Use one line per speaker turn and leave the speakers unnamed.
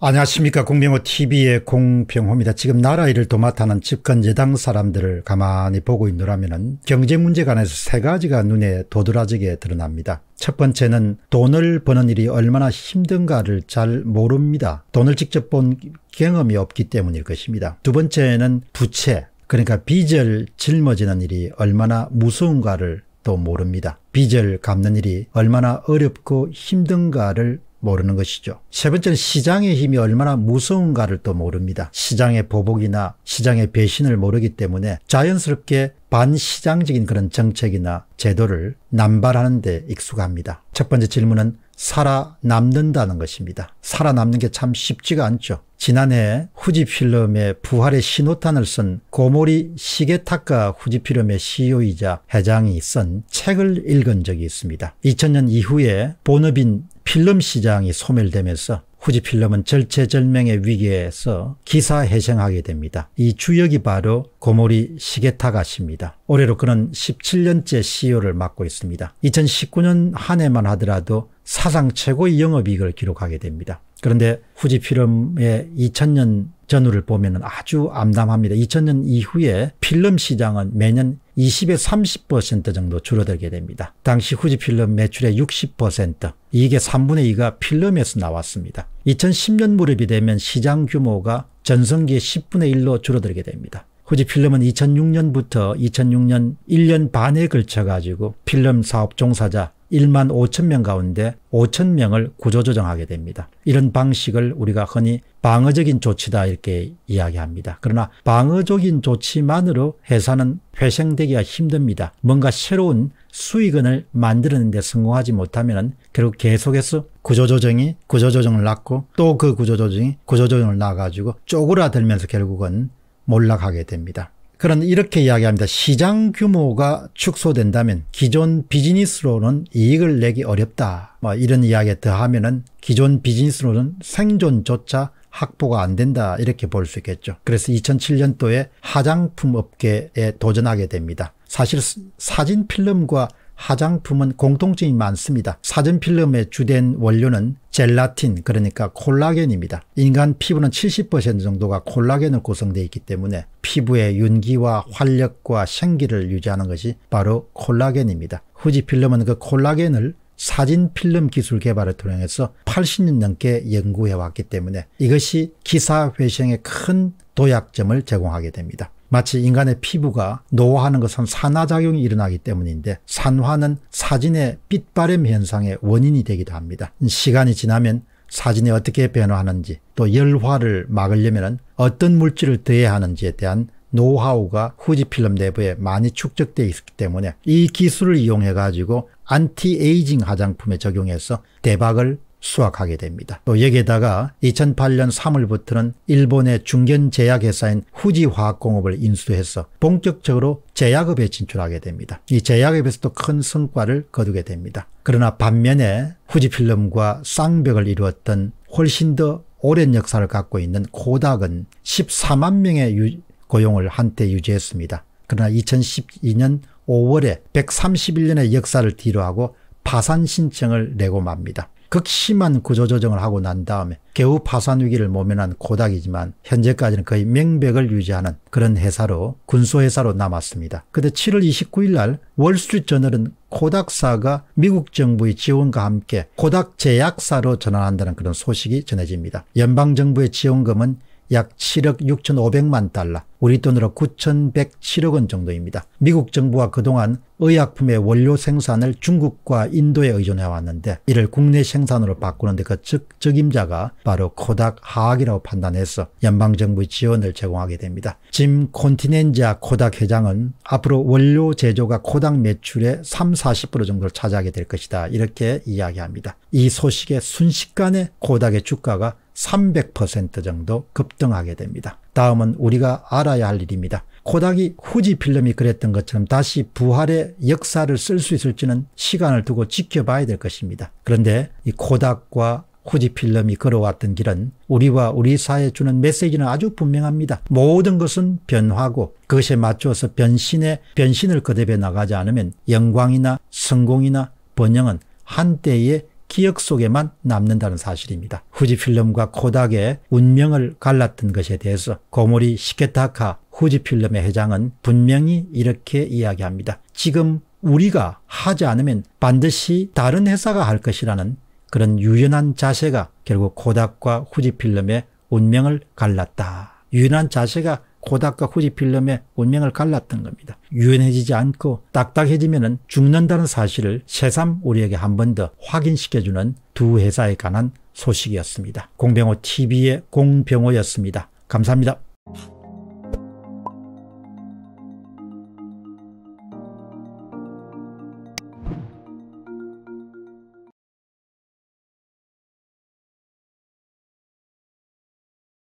안녕하십니까 공병호 TV의 공병호입니다. 지금 나라 일을 도맡아는 집권 여당 사람들을 가만히 보고 있노라면 경제 문제 간에서세 가지가 눈에 도드라지게 드러납니다. 첫 번째는 돈을 버는 일이 얼마나 힘든가를 잘 모릅니다. 돈을 직접 본 경험이 없기 때문일 것입니다. 두 번째는 부채, 그러니까 빚을 짊어지는 일이 얼마나 무서운가를 또 모릅니다. 빚을 갚는 일이 얼마나 어렵고 힘든가를 모르는 것이죠. 세 번째는 시장의 힘이 얼마나 무서운가를 또 모릅니다. 시장의 보복이나 시장의 배신을 모르기 때문에 자연스럽게 반시장적인 그런 정책이나 제도를 남발하는 데 익숙합니다. 첫 번째 질문은 살아남는다는 것입니다. 살아남는 게 참 쉽지가 않죠. 지난해 후지필름의 부활의 신호탄을 쓴 고모리 시게타카 후지필름의 CEO이자 회장이 쓴 책을 읽은 적이 있습니다. 2000년 이후에 본업인 필름 시장이 소멸되면서 후지필름은 절체절명의 위기에서 기사회생하게 됩니다. 이 주역이 바로 고모리 시게타가십니다. 올해로 그는 17년째 CEO를 맡고 있습니다. 2019년 한 해만 하더라도 사상 최고의 영업이익을 기록하게 됩니다. 그런데 후지필름의 2000년 전후를 보면 아주 암담합니다. 2000년 이후에 필름 시장은 매년 2 0에30% 정도 줄어들게 됩니다. 당시 후지필름 매출의 60%, 이익의 3분의 2가 필름에서 나왔습니다. 2010년 무렵이 되면 시장 규모가 전성기의 10분의 1로 줄어들게 됩니다. 후지필름은 2006년부터 2006년 1년 반에 걸쳐 가지고 필름 사업 종사자 1만 5천 명 가운데 5천 명을 구조조정하게 됩니다. 이런 방식을 우리가 흔히 방어적인 조치다 이렇게 이야기합니다. 그러나 방어적인 조치만으로 회사는 회생되기가 힘듭니다. 뭔가 새로운 수익원을 만드는 데 성공하지 못하면 결국 계속해서 구조조정이 구조조정을 낳고 또 그 구조조정이 구조조정을 낳아가지고 쪼그라들면서 결국은 몰락하게 됩니다. 그런 이렇게 이야기합니다. 시장 규모가 축소된다면 기존 비즈니스로는 이익을 내기 어렵다. 뭐 이런 이야기에 더하면 은 기존 비즈니스로는 생존조차 확보가 안 된다 이렇게 볼 수 있겠죠. 그래서 2007년도에 화장품 업계에 도전하게 됩니다. 사실 사진 필름과 화장품은 공통점이 많습니다. 사전 필름의 주된 원료는 젤라틴 그러니까 콜라겐입니다. 인간 피부는 70% 정도가 콜라겐으로 구성되어 있기 때문에 피부의 윤기와 활력과 생기를 유지하는 것이 바로 콜라겐입니다. 후지 필름은 그 콜라겐을 사진 필름 기술 개발을 통해서 80년 넘게 연구해 왔기 때문에 이것이 기사 회생의 큰 도약점을 제공하게 됩니다. 마치 인간의 피부가 노화하는 것은 산화작용이 일어나기 때문인데 산화는 사진의 빛바램 현상의 원인이 되기도 합니다. 시간이 지나면 사진이 어떻게 변화하는지 또 열화를 막으려면 어떤 물질을 더해야 하는지에 대한 노하우가 후지필름 내부에 많이 축적되어 있기 때문에 이 기술을 이용해 가지고 안티에이징 화장품에 적용해서 대박을 수확하게 됩니다. 또 여기에다가 2008년 3월부터는 일본의 중견 제약회사인 후지화학공업을 인수해서 본격적으로 제약업에 진출하게 됩니다. 이 제약업에서도 큰 성과를 거두게 됩니다. 그러나 반면에 후지필름과 쌍벽을 이루었던 훨씬 더 오랜 역사를 갖고 있는 고닥은 14만 명의 유, 고용을 한때 유지했습니다. 그러나 2012년 5월에 131년의 역사를 뒤로하고 파산 신청을 내고 맙니다. 극심한 구조조정을 하고 난 다음에 개우 파산 위기를 모면한 고닥이지만 현재까지는 거의 명백을 유지하는 그런 회사로 군소회사로 남았습니다. 그런데 7월 29일 날 월스트리트저널은 고닥사가 미국 정부의 지원과 함께 고닥 제약사로 전환한다는 그런 소식이 전해집니다. 연방정부의 지원금은 약 7억 6,500만 달러, 우리 돈으로 9,107억 원 정도입니다. 미국 정부가 그동안 의약품의 원료 생산을 중국과 인도에 의존해 왔는데 이를 국내 생산으로 바꾸는데 그즉 적임자가 바로 코닥 하악이라고 판단해서 연방정부의 지원을 제공하게 됩니다. 짐 콘티넨지아 코닥 회장은 앞으로 원료 제조가 코닥 매출의 3, 0 40% 정도를 차지하게 될 것이다. 이렇게 이야기합니다. 이 소식에 순식간에 코닥의 주가가 300% 정도 급등하게 됩니다. 다음은 우리가 알아야 할 일입니다. 코닥이 후지 필름이 그랬던 것처럼 다시 부활의 역사를 쓸 수 있을지는 시간을 두고 지켜봐야 될 것입니다. 그런데 이 코닥과 후지 필름이 걸어왔던 길은 우리와 우리 사회에 주는 메시지는 아주 분명합니다. 모든 것은 변화고 그것에 맞추어서 변신의 변신을 거듭해 나가지 않으면 영광이나 성공이나 번영은 한때의 기억 속에만 남는다는 사실입니다. 후지필름과 코닥의 운명을 갈랐던 것에 대해서 고모리 시케타카 후지필름의 회장은 분명히 이렇게 이야기합니다. 지금 우리가 하지 않으면 반드시 다른 회사가 할 것이라는 그런 유연한 자세가 결국 코닥과 후지필름의 운명을 갈랐다. 유연한 자세가 고닥과 후지필름의 운명을 갈랐던 겁니다. 유연해지지 않고 딱딱해지면 죽는다는 사실을 새삼 우리에게 한 번 더 확인시켜주는 두 회사에 관한 소식이었습니다. 공병호 TV의 공병호였습니다. 감사합니다.